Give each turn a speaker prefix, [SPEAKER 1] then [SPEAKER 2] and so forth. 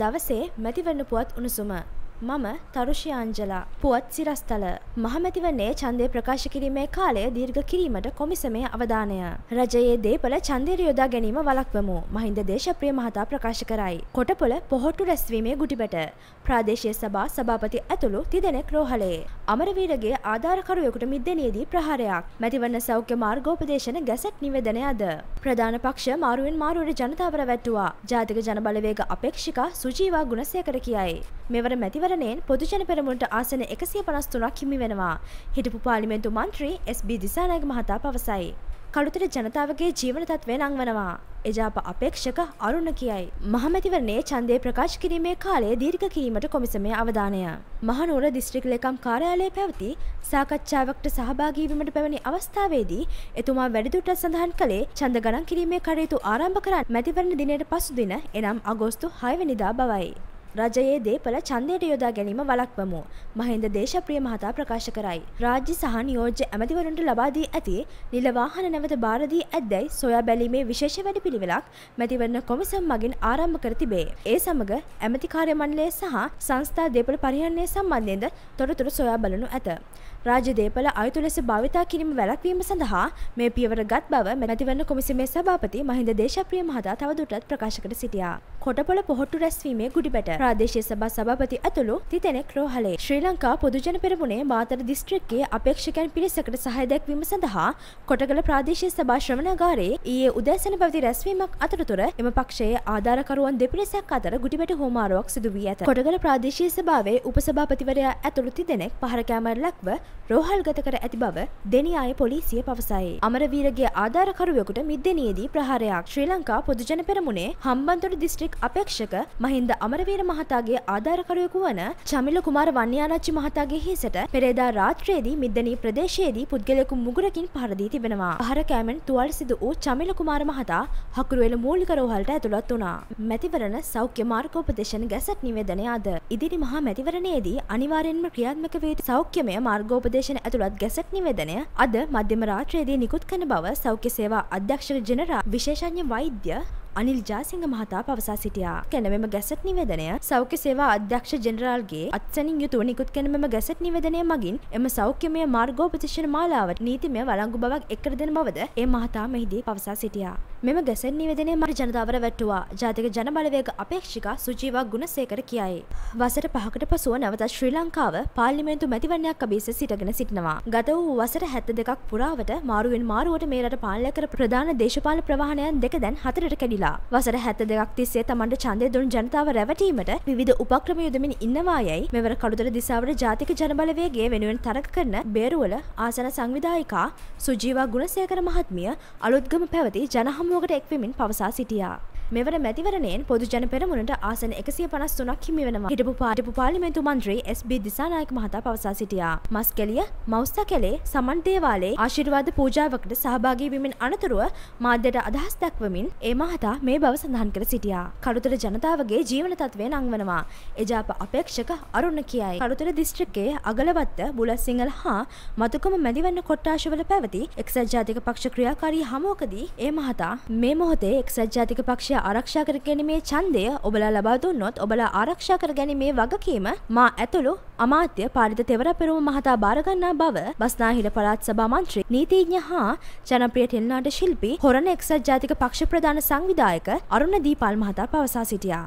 [SPEAKER 1] දවසේ මැතිවරණ පුවත් උණුසුම. මම තරුෂයංජලා පුවත් සිරස්තල. මහමැතිවන්නේ චන්දය ප්‍රකාශ කිරීමේ කාලය දීර්ඝ කිරීමට කොමිසමය අවධානය. රජයේ දේපල චන්දයට යොදා ගැනීම වලක්වමු. මහින්ද දේශප්‍රිය මහතා ප්‍රකාශ කරයි. කොටපොළ පොහොට්ටු රැස්වීමේ ගුටිබට. ප්‍රාදේශය සභා සභාපති ඇතුළු තිදෙනෙක් රෝහලේ. අමරවීරගේ ආධාරකරුවෙකුට මිද්දනයේදී ප්‍රහාරයක් මැතිවන්න සෞඛ්‍ය මාර්ගෝපදේශන ගැසට් නිවදනය අද. ප්‍රධාන පක්ෂ මාරුවෙන් මාරුවට ජනතාව රැවැට්ටුවා ජාතික ජනබලවේග අපේක්ෂිකා සුජීවා ගුණසේකර කියයි. මෙවර මැතිවරණයෙන් පොදුජන පෙරමුණට ආසන එකසිය පනස්තුනක් හිමි වෙනවා. හිටපු පාලිමෙන්තු මන්ත්‍රී SB දිසානායක මහතා පවසයි. කළුතර ජනතාවගේ ජීවන තත්ත්වය නංවනවා. එජාප අපේක්ෂක අරුණ කියයි. මහමැතිවරණයේ ඡන්දය ප්‍රකාශ කිරීමේ කාලය දීර්ඝ කිරීමට කොමිසමේ අවධානය. මහනුවර දිස්ත්‍රික් ලේකම් කාර්යාලයේ පැවති සාකච්ඡාවකට සහභාගී වීමට පැමිණි අවස්ථාවේදී එතුමා වැඩිදුරටත් සඳහන් කළේ ඡන්ද ගණන් කිරීමේ කටයුතු ආරම්භ කරන්න මැතිවරණ දිනයට පසු දින එනම් අගෝස්තු 6 වෙනිදා බවයි. රජයේ දේපල ඡන්දයට යොදා ගැනීම වළක්වමු. මහින්ද දේශප්‍රිය මහතා ප්‍රකාශ කරයි. රාජ්‍ය සහ නියෝජ්‍ය ඇමතිවරුන්ට ලබා දී ඇති නිල වාහන නැවත බාර දී ඇද්දැයි සොයා බැලීමේ විශේෂ වැඩපිළිවෙලක් මැතිවරණ කොමිසම් මගින් ආරම්භ කර තිබේ. ඒ සමග ඇමති කාර්ය මණ්ඩලය සහ සංස්ථා දේපල පරිහරණය සම්බන්ධයෙන්ද තොරතුරු සොයා බලනු ඇත. රාජ්‍ය දේපල අයුතු ලෙස භාවිතා කිරීම වැළැක්වීම සඳහා මේ පියවර ගත් බව මැතිවරණ කොමිසමේ සභාපති මහින්ද දේශප්‍රිය මහතා තවදුරටත් ප්‍රකාශ කර සිටියා. කොටපොළ පොහොට්ටු රැස්වීමේ ගුඩිබැට ප්‍රාදේශය සභා සභාපති ඇතුළු තිතෙනෙක් රෝහලේ ශ්‍රී ලංකා පොදුජන පෙරමුණේ මාතර දිස්ත්‍රික්කයේ අපේක්ෂකයන් පිරිසකට සහය දැක්වීම සඳහා කොටගල ප්‍රාදේශීය සභා ශ්‍රවණාගාරයේ ඊයේ උදෑසන පැවති රැස්වීමක් අතරතුර එම පක්ෂයේ ආධාරකරුවන් දෙපිරිසක් අතර ගුටිබැට හෝමාරුවක් සිදු වී ඇත. කොටගල ප්‍රාදේශීය සභාවේ උපසභාපතිවරයා ඇතුළු තිදෙනෙක් පහර කැමර ලක්ව රෝහල්ගත කර ඇති බව දෙනියාය පොලිසිය පවසයි. අමරවීරගේ ආධාරකරුවෙකුට මිද්දෙනියේදී ප්‍රහාරයක් ශ්‍රී ලංකා පොදුජන පෙරමුණේ හම්බන්තොට දිස්ත්‍රික් අපේක්ෂක මහින්ද අමරවීර මහ මහතාගේ ආධාරකරුවෙකු වන චමිල කුමාර වන්‍යාරච්චි මහතාගේ හිසට පෙරේදා රාත්‍රයේදී මිද්දනී ප්‍රදේශයේදී පුද්ගලයෙකු මුගුරකින් පහරදී තිබෙනවා. පහර කෑමෙන් තුවල් සිදු වූ චමිල කුමාර මහතා හකුරුවෙල මූලික රෝහලට ඇතුළත් වුණා. මැතිවරණ සෞඛ්‍ය මාර්ගෝපදේශන ගැසට් නිවේදනය අද ඉදිරි මහා මැතිවරණයේදී අනිවාර්යෙන්ම ක්‍රියාත්මක වේ සෞඛ්‍යමය මාර්ගෝපදේශන ඇතුළත් ගැසට් නිවේදනය අද මධ්‍යම රාත්‍රයේදී නිකුත් කරන බව සෞඛ්‍ය සේවා අධ්‍යක්ෂක ජෙනරාල් විශේෂඥ වෛද්‍ය අනිල් ජාසිංහ මහතා පවසා සිටියා. කැන මෙම ගැසට් නිවේදනය සෞඛ්‍ය සේවා අධ්‍යක්ෂ ජෙනරාල්ගේ අත්සැනින් යුතුව නිකුත් කැන මෙම ගැසට් නිවේදනය මගින් එම සෞඛ්‍යමය මාර්ගෝපදේශන මාලාවට නීතිමය වළංගු බවක් එක්කර දෙන බවද ඒ මහතා මෙහිදී පවසා සිටියා. මෙම ගැසට් නිවේදනය මර ජනතාවර වැට්ටුවා. ජාතික ජනබලවේග අපේක්ෂිකා සුජීවා ගුණසේකර කියයි. වසර පහකට පසුව නැවතත් ශ්‍රී ලංකාව පාර්ලිමේන්තු මැතිවරණයක් අභියස සිටගෙන සිටිනවා. ගත වූ වසර 72ක් පුරාවට මාරුවෙන් මාරුවට මේ රට පාලනය කර ප්‍රධාන දේශපාලන ප්‍රවාහනයන් දෙක දැන් හතරට කැඩිලා කරලා වසර හැත දෙයක් තිස්සේ තමන්ට ඡන්දය දුන් ජනතාව රැවටීමට විවිධ උපක්‍රම යොදමින් ඉන්නවා යයි මෙවර කඩුදර දිසාවට ජාතික ජනබලවේගය වෙනුවෙන් තරක කරන බේරුවල ආසන සංවිධායිකා සුජීවා ගුණසේකර මහත්මිය අලුත්ගම පැවති ජනහමුවකට එක්වෙමින් පවසා සිටියා. මෙවර මැතිවරණයෙන් පොදුජන පෙරමුණට ආසන එකසිය පනස් තුනක් හිමි වෙනවා හිටපු පාටිපු පාලිමෙන්තු මන්ත්‍රී SB දිසානායක මහතා පවසා සිටියා මස්කෙලිය මෞස්ත කැලේ සමන් දේවාලේ ආශිර්වාද පූජාවකට සහභාගීවීමෙන් අනතුරුව මාධ්‍යයට අදහස් දක්වමින් ඒ මහතා මේ බව සඳහන් කර සිටියා කළුතර ජනතාවගේ ජීවන තත්වය නංවනවා. එජාප අපේක්ෂක අරුන්න කියයි. කළුතර දිස්ත්‍රික්කයේ අගලවත්ත බුලත් සිංහල හා මතුකම මැදිවන්න කොට්ටාශවල පැවති එක්සත් ජාතික පක්ෂ ක්‍රියාකාරී හමුවකදී ඒ මහතා මේ මොහොතේ එක්සත් ජාතික පක්ෂ රාජ්‍ය ආරක්ෂා කර ගැනීමේ ඡන්දය ඔබලා ලබා දුන්නොත් ඔබලා ආරක්ෂා කර ගැනීමේ වගකීම මා ඇතුළු අමාත්‍ය පාරිත තෙවරපෙරුම මහතා බාරගන්නා බව බස්නාහිර පළාත් සභා මන්ත්‍රී නීතිඥ හා ජනප්‍රිය ටෙල්නාට ශිල්පී හොරණ එක්සත් ජාතික පක්ෂ ප්‍රධාන සංවිධායක අරුණ දීපල් මහතා පවසා සිටියා.